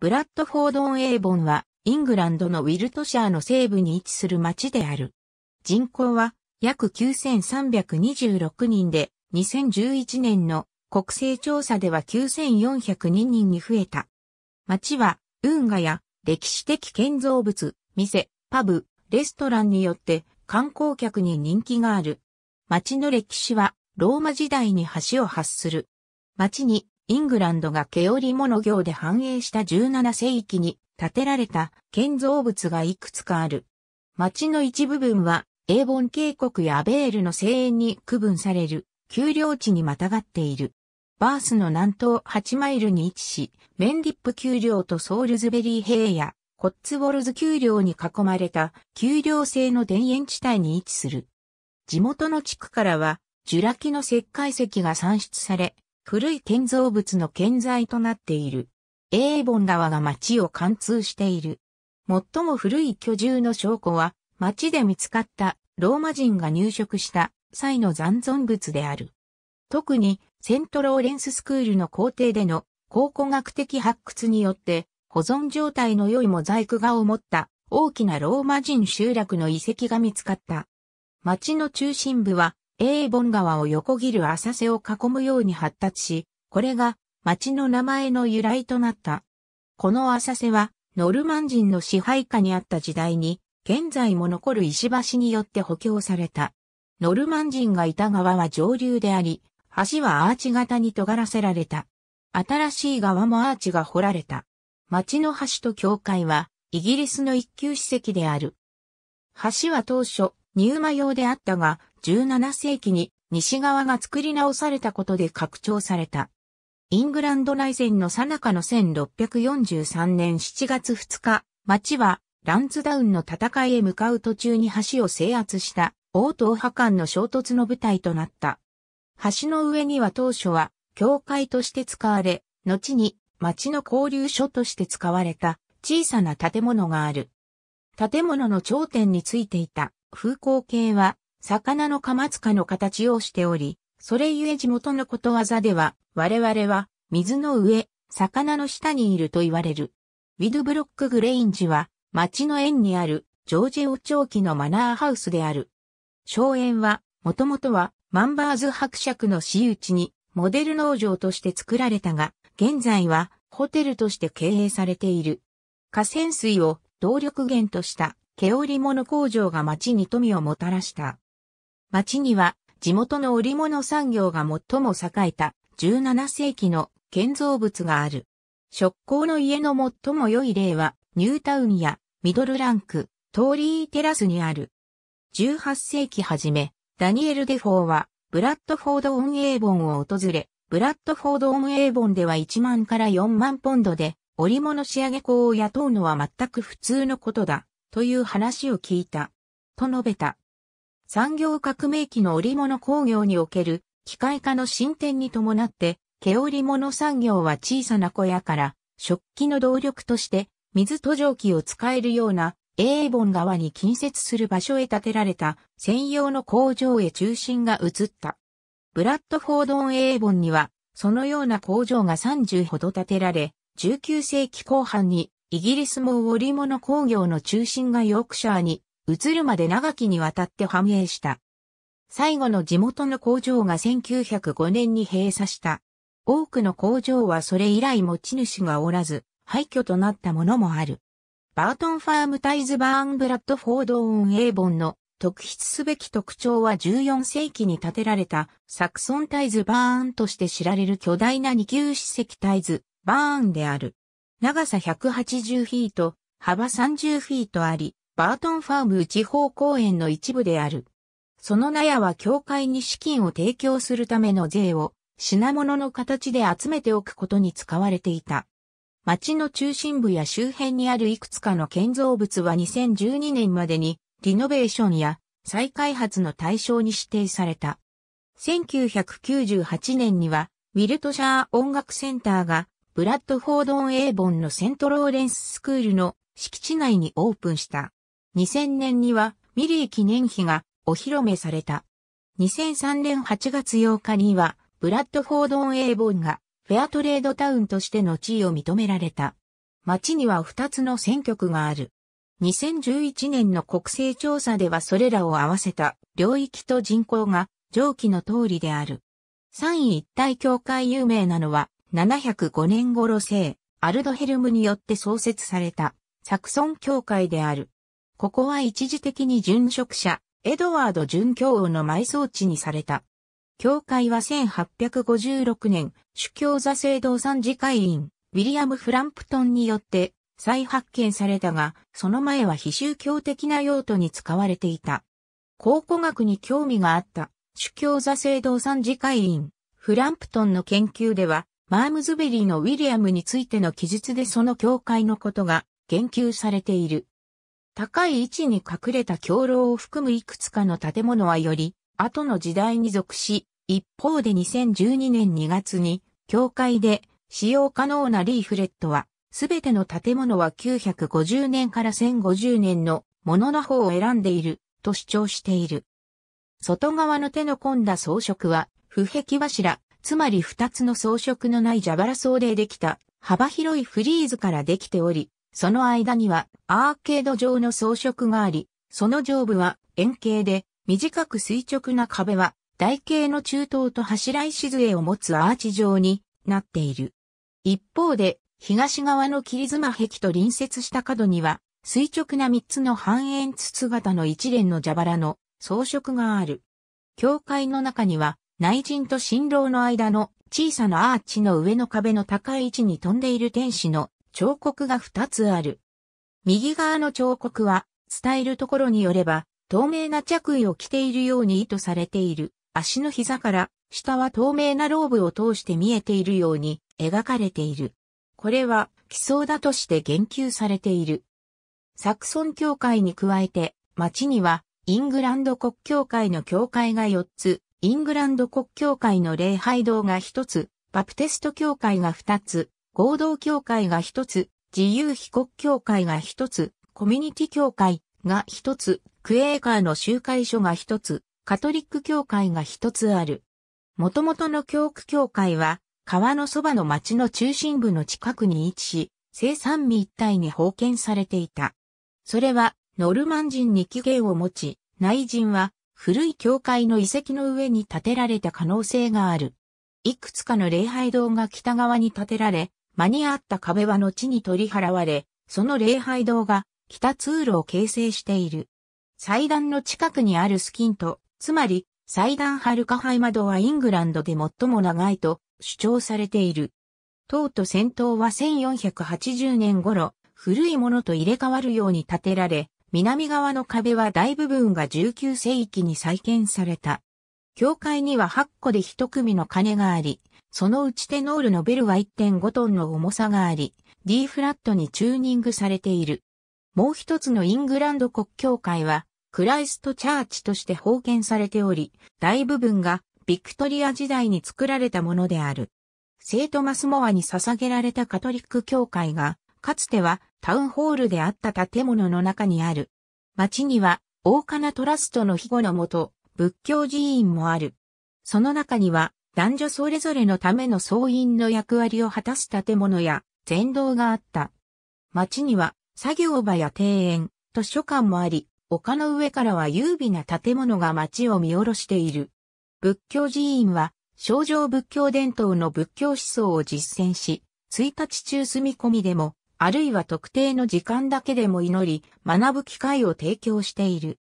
ブラッドフォードン・エイボンは、イングランドのウィルトシャーの西部に位置する町である。人口は約9326人で、2011年の国勢調査では9402人に増えた。町は運河や歴史的建造物、店、パブ、レストランによって観光客に人気がある。町の歴史はローマ時代に橋を発する。町にイングランドが毛織物業で繁栄した17世紀に建てられた建造物がいくつかある。町の一部分は、エーボン渓谷やアベールの庭園に区分される、丘陵地にまたがっている。バースの南東8マイルに位置し、メンディップ丘陵とソールズベリー平野、コッツウォルズ丘陵に囲まれた丘陵性の田園地帯に位置する。地元の地区からは、ジュラ紀の石灰石が産出され、古い建造物の建材となっている。エーボン川が町を貫通している。最も古い居住の証拠は、町で見つかったローマ人が入植した際の残存物である。特にセントローレンススクールの校庭での考古学的発掘によって保存状態の良いモザイク画を持った大きなローマ人集落の遺跡が見つかった。町の中心部はエーボン川を横切る浅瀬を囲むように発達し、これが町の名前の由来となった。この浅瀬は、ノルマン人の支配下にあった時代に、現在も残る石橋によって補強された。ノルマン人がいた側は上流であり、橋はアーチ型に尖らせられた。新しい側もアーチが掘られた。町の橋と教会は、イギリスの一級史跡である。橋は当初、入マ用であったが、17世紀に西側が作り直されたことで拡張された。イングランド内戦の最中の1643年7月2日、町はランツダウンの戦いへ向かう途中に橋を制圧した王党派間の衝突の舞台となった。橋の上には当初は教会として使われ、後に町の交流所として使われた小さな建物がある。建物の頂点についていた風光計は魚のカマツカの形をしており、それゆえ地元のことわざでは、我々は水の上、魚の下にいると言われる。ウィドブロックグレインジは、町の園にあるジョージオ長期のマナーハウスである。荘園は、もともとはマンバーズ伯爵の私有地にモデル農場として作られたが、現在はホテルとして経営されている。河川水を動力源とした毛織物工場が町に富をもたらした。町には地元の織物産業が最も栄えた17世紀の建造物がある。職工の家の最も良い例はニュータウンやミドルランク、トーリーテラスにある。18世紀初め、ダニエル・デフォーはブラッドフォード・オン・エーボンを訪れ、ブラッドフォード・オン・エーボンでは1万から4万ポンドで織物仕上げ工を雇うのは全く普通のことだ、という話を聞いた。と述べた。産業革命期の織物工業における機械化の進展に伴って、毛織物産業は小さな小屋から食器の動力として水途上機を使えるような英本川に近接する場所へ建てられた専用の工場へ中心が移った。ブラッドフォードン英本にはそのような工場が30ほど建てられ、19世紀後半にイギリスも織物工業の中心がヨークシャーに移るまで長きにわたって繁栄した。最後の地元の工場が1905年に閉鎖した。多くの工場はそれ以来持ち主がおらず、廃墟となったものもある。バートンファームタイズバーンブラッドフォードオンエーボンの特筆すべき特徴は14世紀に建てられたサクソンタイズバーンとして知られる巨大な二級史跡タイズバーンである。長さ180フィート、幅30フィートあり、バートンファーム地方公園の一部である。その納屋は教会に資金を提供するための税を品物の形で集めておくことに使われていた。町の中心部や周辺にあるいくつかの建造物は2012年までにリノベーションや再開発の対象に指定された。1998年にはウィルトシャー音楽センターがブラッドフォードン・エーボンのセントローレンススクールの敷地内にオープンした。2000年にはミリー記念碑がお披露目された。2003年8月8日にはブラッドフォードン・エーボンがフェアトレードタウンとしての地位を認められた。町には2つの選挙区がある。2011年の国勢調査ではそれらを合わせた領域と人口が上記の通りである。三位一体協会有名なのは705年頃生、アルドヘルムによって創設されたサクソン協会である。ここは一時的に殉職者、エドワード殉教王の埋葬地にされた。教会は1856年、主教座聖堂参事会員、ウィリアム・フランプトンによって再発見されたが、その前は非宗教的な用途に使われていた。考古学に興味があった、主教座聖堂参事会員、フランプトンの研究では、マームズベリーのウィリアムについての記述でその教会のことが言及されている。高い位置に隠れた橋楼を含むいくつかの建物はより、後の時代に属し、一方で2012年2月に、教会で使用可能なリーフレットは、すべての建物は950年から1050年のものの方を選んでいると主張している。外側の手の込んだ装飾は、不壁柱、つまり二つの装飾のない蛇腹装でできた幅広いフリーズからできており、その間にはアーケード状の装飾があり、その上部は円形で、短く垂直な壁は台形の中東と柱石杖を持つアーチ状になっている。一方で、東側の切妻壁と隣接した角には、垂直な三つの半円筒型の一連の蛇腹の装飾がある。教会の中には、内陣と新郎の間の小さなアーチの上の壁の高い位置に飛んでいる天使の彫刻が2つある。右側の彫刻は、伝えるところによれば、透明な着衣を着ているように意図されている。足の膝から、下は透明なローブを通して見えているように描かれている。これは、奇想だとして言及されている。サクソン教会に加えて、町には、イングランド国教会の教会が4つ、イングランド国教会の礼拝堂が1つ、バプテスト教会が2つ、合同協会が一つ、自由被告協会が一つ、コミュニティ協会が一つ、クエーカーの集会所が一つ、カトリック教会が一つある。元々の教区教会は、川のそばの町の中心部の近くに位置し、生産民一帯に封建されていた。それは、ノルマン人に起源を持ち、内人は、古い教会の遺跡の上に建てられた可能性がある。いくつかの礼拝堂が北側に建てられ、間に合った壁は後に取り払われ、その礼拝堂が北通路を形成している。祭壇の近くにあるスキント、つまり祭壇ハルカハイ窓はイングランドで最も長いと主張されている。塔と戦闘は1480年頃、古いものと入れ替わるように建てられ、南側の壁は大部分が19世紀に再建された。教会には8個で1組の鐘があり、そのうちテノールのベルは1.5トンの重さがあり、D フラットにチューニングされている。もう一つのイングランド国教会は、クライストチャーチとして封建されており、大部分がビクトリア時代に作られたものである。聖トマスモアに捧げられたカトリック教会が、かつてはタウンホールであった建物の中にある。町には、大金トラストの庇護のもと、仏教寺院もある。その中には、男女それぞれのための総員の役割を果たす建物や全道があった。町には作業場や庭園、図書館もあり、丘の上からは優美な建物が町を見下ろしている。仏教寺院は、少女仏教伝統の仏教思想を実践し、1日中住み込みでも、あるいは特定の時間だけでも祈り、学ぶ機会を提供している。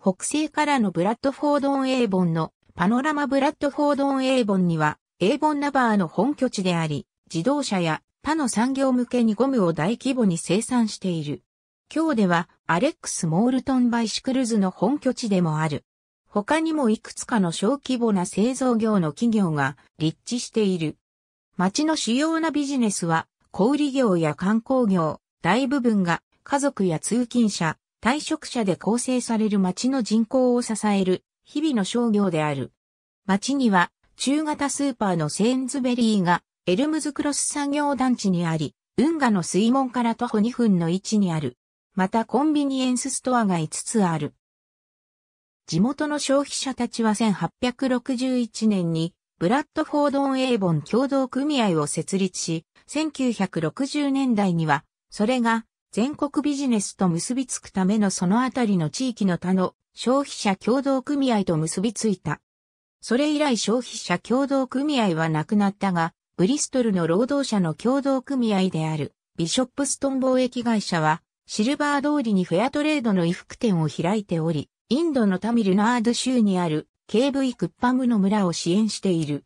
北西からのブラッドフォードン・エイボンのパノラマブラッドフォードオンエイボンには、エイボンナバーの本拠地であり、自動車や他の産業向けにゴムを大規模に生産している。今日では、アレックス・モールトン・バイシクルズの本拠地でもある。他にもいくつかの小規模な製造業の企業が立地している。町の主要なビジネスは、小売業や観光業、大部分が家族や通勤者、退職者で構成される町の人口を支える日々の商業である。町には中型スーパーのセーンズベリーがエルムズクロス産業団地にあり、運河の水門から徒歩2分の位置にある。またコンビニエンスストアが5つある。地元の消費者たちは1861年にブラッドフォードン・エイボン共同組合を設立し、1960年代にはそれが全国ビジネスと結びつくためのそのあたりの地域の他の消費者協同組合と結びついた。それ以来消費者協同組合はなくなったが、ブリストルの労働者の協同組合である、ビショップストン貿易会社は、シルバー通りにフェアトレードの衣服店を開いており、インドのタミルナード州にある KV クッパムの村を支援している。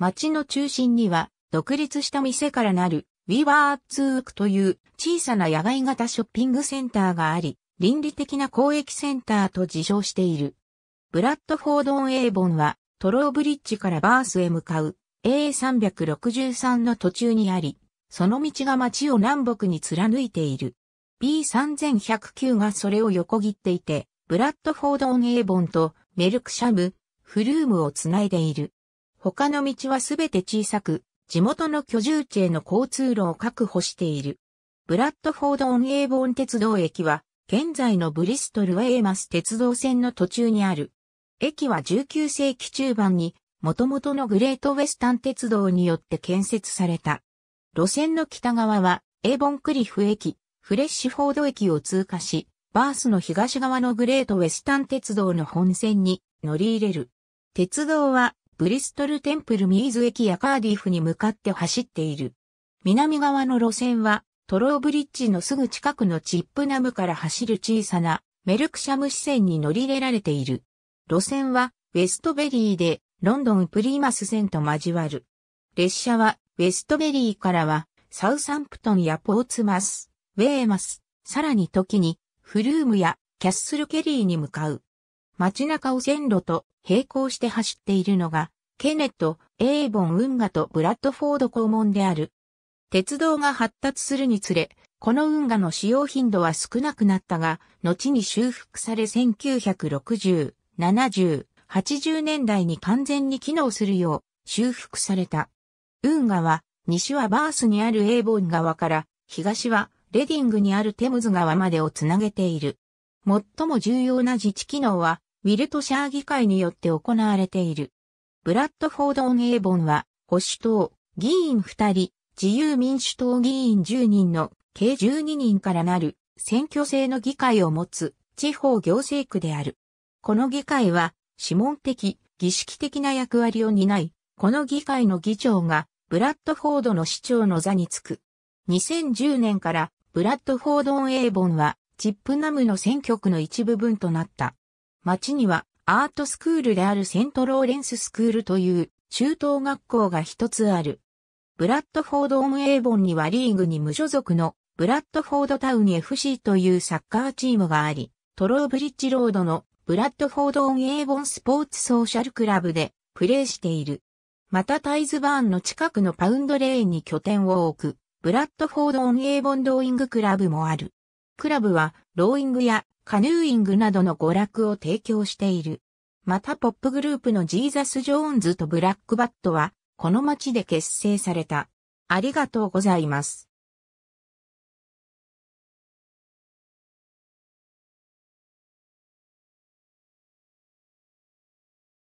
町の中心には、独立した店からなるウィワーツークという小さな野外型ショッピングセンターがあり、倫理的な公益センターと自称している。ブラッドフォード・オン・エーボンは、トローブリッジからバースへ向かう A363 の途中にあり、その道が街を南北に貫いている。B3109 がそれを横切っていて、ブラッドフォード・オン・エーボンとメルクシャム、フルームをつないでいる。他の道はすべて小さく、地元の居住地への交通路を確保している。ブラッドフォード・オン・エーボン鉄道駅は、現在のブリストル・ウェイマス鉄道線の途中にある。駅は19世紀中盤に、もともとのグレートウェスタン鉄道によって建設された。路線の北側は、エーボンクリフ駅、フレッシュフォード駅を通過し、バースの東側のグレートウェスタン鉄道の本線に乗り入れる。鉄道は、ブリストル・テンプル・ミーズ駅やカーディフに向かって走っている。南側の路線は、トローブリッジのすぐ近くのチップナムから走る小さなメルクシャム支線に乗り入れられている。路線はウェストベリーでロンドンプリーマス線と交わる。列車はウェストベリーからはサウサンプトンやポーツマス、ウェーマス、さらに時にフルームやキャッスルケリーに向かう。街中を線路と並行して走っているのがケネット、エーボン運河とブラッドフォード校門である。鉄道が発達するにつれ、この運河の使用頻度は少なくなったが、後に修復され1960、70、80年代に完全に機能するよう修復された。運河は、西はバースにあるエーボン川から、東はレディングにあるテムズ川までをつなげている。最も重要な自治機能は、ウィルトシャー議会によって行われている。ブラッドフォード・オン・エーボンは、保守党、議員二人、自由民主党議員10人の計12人からなる選挙制の議会を持つ地方行政区である。この議会は諮問的、儀式的な役割を担い、この議会の議長がブラッドフォードの市長の座につく。2010年からブラッドフォードン・エーボンはチップナムの選挙区の一部分となった。町にはアートスクールであるセントローレンススクールという中等学校が一つある。ブラッドフォード・オム・エーボンにはリーグに無所属のブラッドフォード・タウン FC というサッカーチームがあり、トローブリッジロードのブラッドフォード・オン・エーボン・スポーツソーシャルクラブでプレーしている。またタイズバーンの近くのパウンドレーンに拠点を置く、ブラッドフォード・オン・エーボン・ローイング・クラブもある。クラブは、ローイングやカヌーイングなどの娯楽を提供している。またポップグループのジーザス・ジョーンズとブラックバットは、この町で結成された。ありがとうございます。